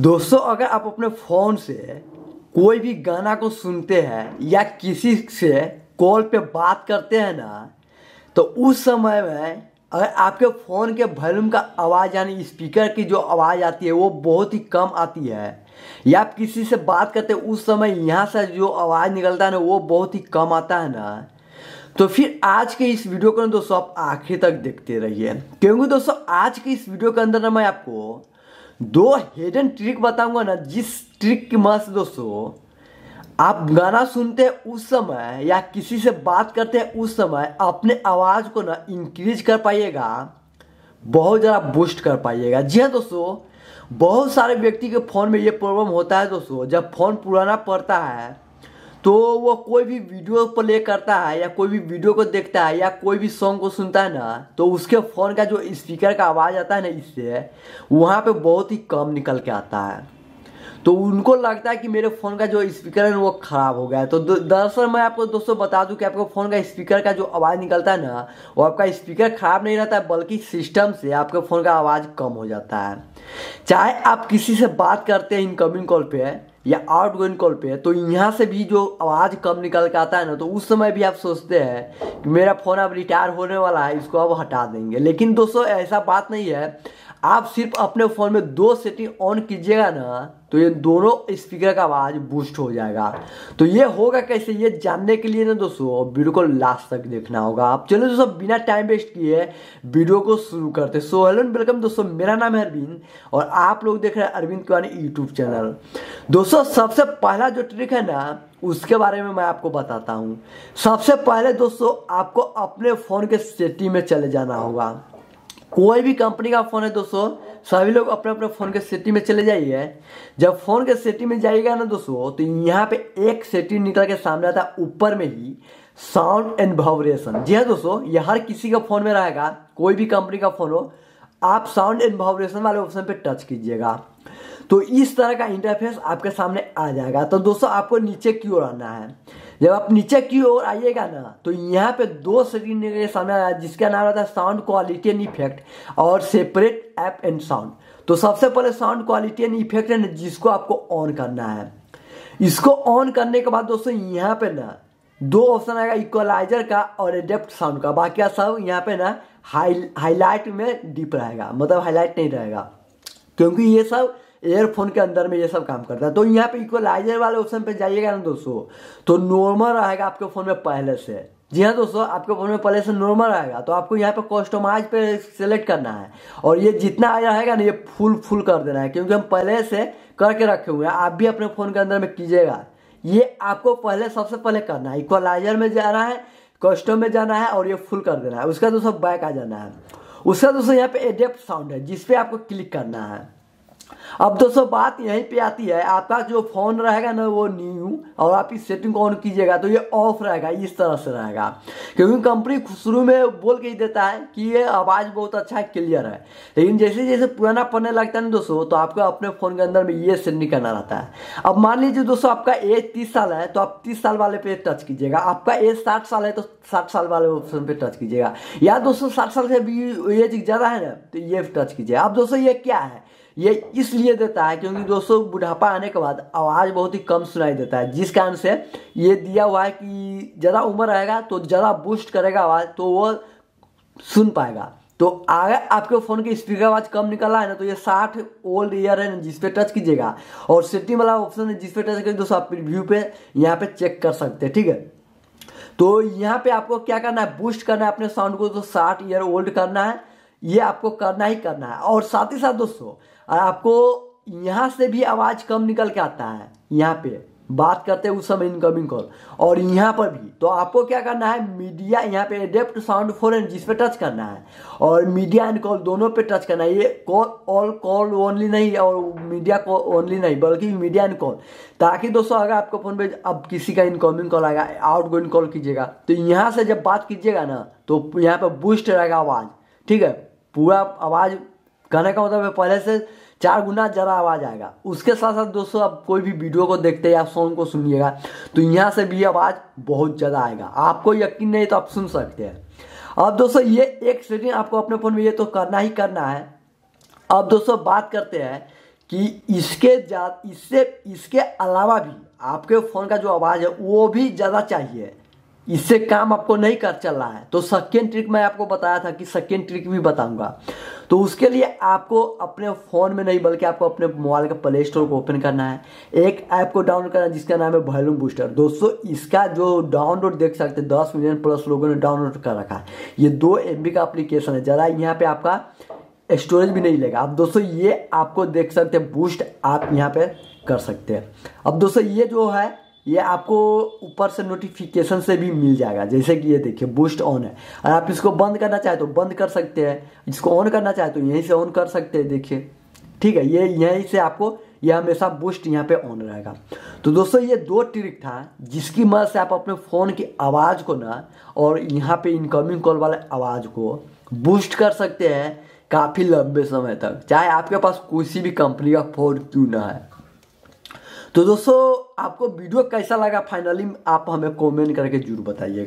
दोस्तों अगर आप अपने फ़ोन से कोई भी गाना को सुनते हैं या किसी से कॉल पे बात करते हैं ना तो उस समय में अगर आपके फ़ोन के वॉल्यूम का आवाज़ यानी स्पीकर की जो आवाज़ आती है वो बहुत ही कम आती है या आप किसी से बात करते उस समय यहाँ से जो आवाज़ निकलता है ना वो बहुत ही कम आता है ना तो फिर आज के इस वीडियो को दोस्तों आप आखिर तक देखते रहिए क्योंकि दोस्तों आज के इस वीडियो के अंदर ना मैं आपको दो हिडन ट्रिक बताऊंगा ना जिस ट्रिक की मदद से दोस्तों आप गाना सुनते हैं उस समय या किसी से बात करते हैं उस समय अपने आवाज़ को ना इंक्रीज कर पाइएगा बहुत ज़्यादा बूस्ट कर पाइएगा जी हाँ दोस्तों बहुत सारे व्यक्ति के फ़ोन में ये प्रॉब्लम होता है दोस्तों जब फ़ोन पुराना पड़ता है तो वो कोई भी वीडियो प्ले करता है या कोई भी वीडियो को देखता है या कोई भी सॉन्ग को सुनता है ना तो उसके फ़ोन का जो स्पीकर का आवाज़ आता है ना इससे वहाँ पे बहुत ही कम निकल के आता है तो उनको लगता है कि मेरे फ़ोन का जो स्पीकर है वो ख़राब हो गया है तो दरअसल मैं आपको दोस्तों बता दूं कि आपको फ़ोन का स्पीकर का जो आवाज़ निकलता है ना वो आपका स्पीकर ख़राब नहीं रहता है बल्कि सिस्टम से आपके फ़ोन का आवाज़ कम हो जाता है चाहे आप किसी से बात करते हैं इनकमिंग कॉल पर या आउट गोइंग कॉल पे तो यहाँ से भी जो आवाज़ कम निकल के आता है ना तो उस समय भी आप सोचते हैं कि मेरा फ़ोन अब रिटायर होने वाला है इसको अब हटा देंगे लेकिन दोस्तों ऐसा बात नहीं है आप सिर्फ अपने फ़ोन में दो सेटिंग ऑन कीजिएगा ना तो ये दोनों स्पीकर का आवाज़ बूस्ट हो जाएगा तो ये होगा कैसे ये जानने के लिए ना दोस्तों वीडियो को लास्ट तक देखना होगा आप चलो दोस्तों बिना टाइम वेस्ट किए वीडियो को शुरू करते सो हेलो एंड वेलकम दोस्तों मेरा नाम है अरविंद और आप लोग देख रहे हैं अरविंद कुमारी यूट्यूब चैनल दोस्तों सबसे पहला जो ट्रिक है ना उसके बारे में मैं आपको बताता हूँ सबसे पहले दोस्तों आपको अपने फ़ोन के सेटिंग में चले जाना होगा कोई भी कंपनी का फ़ोन है दोस्तों सभी लोग अपने अपने फ़ोन के सेटिंग में चले जाइए जब फ़ोन के सेटिंग में जाइएगा ना दोस्तों तो यहाँ पे एक सेटिंग निकल के सामने आता है ऊपर में ही साउंड एंड वाइब्रेशन जी हाँ दोस्तों ये हर किसी का फ़ोन में रहेगा कोई भी कंपनी का फ़ोन हो आप साउंड एंड वाइब्रेशन वाले ऑप्शन पे टच कीजिएगा तो इस तरह का इंटरफेस आपके सामने आ जाएगा तो दोस्तों आपको नीचे क्यों रहना है जब आप नीचे की ओर आइएगा ना तो यहाँ पे दो स्क्रीन सामने आया जिसका नाम रहता है साउंड क्वालिटी एंड इफेक्ट और सेपरेट ऐप एंड साउंड तो सबसे पहले साउंड क्वालिटी एंड इफेक्ट है ना जिसको आपको ऑन करना है इसको ऑन करने के बाद दोस्तों यहाँ पे ना दो ऑप्शन आएगा इक्वलाइजर का और एडेप्ट साउंड का बाकी सब यहाँ पे ना हाई हाईलाइट में डीप रहेगा मतलब हाईलाइट नहीं रहेगा क्योंकि ये सब एयरफोन के अंदर में ये सब काम करता है तो यहाँ पे इक्वलाइजर वाले ऑप्शन पे जाइएगा ना दोस्तों तो नॉर्मल रहेगा आपके फ़ोन में पहले से जी हाँ दोस्तों आपके फोन में पहले से नॉर्मल आएगा तो आपको यहाँ पे कस्टमाइज पे सेलेक्ट करना है और ये जितना आया रहेगा ना ये फुल फुल कर देना है क्योंकि हम पहले से करके रखे हुए हैं आप भी अपने फ़ोन के अंदर में कीजिएगा ये आपको पहले सबसे पहले करना है इक्वलाइजर में जाना है कस्टम में जाना है और ये फुल कर देना है उसका दोस्तों बैक आ जाना है उसका दोस्तों यहाँ पे एडेप्ट साउंड है जिसपे आपको क्लिक करना है अब दोस्तों बात यहीं पे आती है आपका जो फ़ोन रहेगा ना वो न्यू और आप इस सेटिंग को ऑन कीजिएगा तो ये ऑफ रहेगा इस तरह से रहेगा क्योंकि कंपनी शुरू में बोल के ही देता है कि ये आवाज़ बहुत अच्छा है क्लियर है लेकिन जैसे जैसे पुराना पढ़ने लगता है ना दोस्तों तो आपको अपने फ़ोन के अंदर में ये सेटिंग करना रहता है अब मान लीजिए दोस्तों आपका एज तीस साल है तो आप तीस साल वाले पे टच कीजिएगा आपका एज साठ साल है तो साठ साल वाले ऑप्शन पे टच कीजिएगा या दोस्तों साठ साल से भी एज ज़्यादा है ना तो ये टच कीजिएगा अब दोस्तों ये क्या है ये इसलिए देता है क्योंकि हाँ। दोस्तों बुढ़ापा आने के बाद आवाज़ बहुत ही कम सुनाई देता है जिस कारण से ये दिया हुआ है कि ज़्यादा उम्र रहेगा तो ज़्यादा बूस्ट करेगा आवाज़ तो वो सुन पाएगा तो अगर आपके फ़ोन की स्पीकर आवाज़ कम निकल रहा है ना तो ये साठ ओल्ड ईयर है ना टच कीजिएगा और सेटिंग वाला ऑप्शन है जिसपे टच करिए दोस्तों आप रिव्यू पे यहाँ पे चेक कर सकते हैं ठीक है तो यहाँ पे आपको क्या करना है बूस्ट करना है अपने साउंड को तो साठ ईयर ओल्ड करना है ये आपको करना ही करना है और साथ ही साथ दोस्तों आपको यहाँ से भी आवाज़ कम निकल के आता है यहाँ पे बात करते उस समय इनकमिंग कॉल और यहाँ पर भी तो आपको क्या करना है मीडिया यहाँ पे एडेप्ट साउंड फोरन जिस पे टच करना है और मीडिया एंड कॉल दोनों पे टच करना है ये कॉल ऑल कॉल ओनली नहीं और मीडिया कॉल ओनली नहीं बल्कि मीडिया एंड कॉल ताकि दोस्तों अगर आपको फोन पे अब किसी का इनकमिंग कॉल आएगा आउट कॉल कीजिएगा तो यहाँ से जब बात कीजिएगा ना तो यहाँ पर बूस्ट रहेगा आवाज़ ठीक है पूरा आवाज़ कहने का मतलब है पहले से चार गुना ज़रा आवाज़ आएगा उसके साथ साथ दोस्तों आप कोई भी वीडियो को देखते या सॉन्ग को सुनिएगा तो यहाँ से भी आवाज़ बहुत ज़्यादा आएगा आपको यकीन नहीं तो आप सुन सकते हैं अब दोस्तों ये एक सेटिंग आपको अपने फ़ोन में ये तो करना ही करना है अब दोस्तों बात करते हैं कि इसके जा इससे इसके अलावा भी आपके फ़ोन का जो आवाज़ है वो भी ज़्यादा चाहिए इससे काम आपको नहीं कर चल रहा है तो सेकेंड ट्रिक मैं आपको बताया था कि सेकेंड ट्रिक भी बताऊंगा तो उसके लिए आपको अपने फ़ोन में नहीं बल्कि आपको अपने मोबाइल का प्ले स्टोर को ओपन करना है एक ऐप को डाउनलोड करना है जिसका नाम है वॉल्यूम बूस्टर दोस्तों इसका जो डाउनलोड देख सकते हैं दस मिलियन प्लस लोगों ने डाउनलोड कर रखा है ये दो एम का अप्लीकेशन है ज़रा यहाँ पर आपका स्टोरेज भी नहीं लेगा अब दोस्तों ये आपको देख सकते हैं बूस्ट आप यहाँ पर कर सकते हैं अब दोस्तों ये जो है ये आपको ऊपर से नोटिफिकेशन से भी मिल जाएगा जैसे कि ये देखिए बूस्ट ऑन है और आप इसको बंद करना चाहे तो बंद कर सकते हैं इसको ऑन करना चाहे तो यहीं से ऑन कर सकते हैं देखिए ठीक है ये यहीं से आपको ये हमेशा बूस्ट यहाँ पे ऑन रहेगा तो दोस्तों ये दो ट्रिक था जिसकी मदद से आप अपने फ़ोन की आवाज़ को ना और यहाँ पे इनकमिंग कॉल वाले आवाज़ को बूस्ट कर सकते हैं काफ़ी लंबे समय तक चाहे आपके पास किसी भी कंपनी का फ़ोन क्यों ना है तो दोस्तों आपको वीडियो कैसा लगा फाइनली आप हमें कमेंट करके जरूर बताइएगा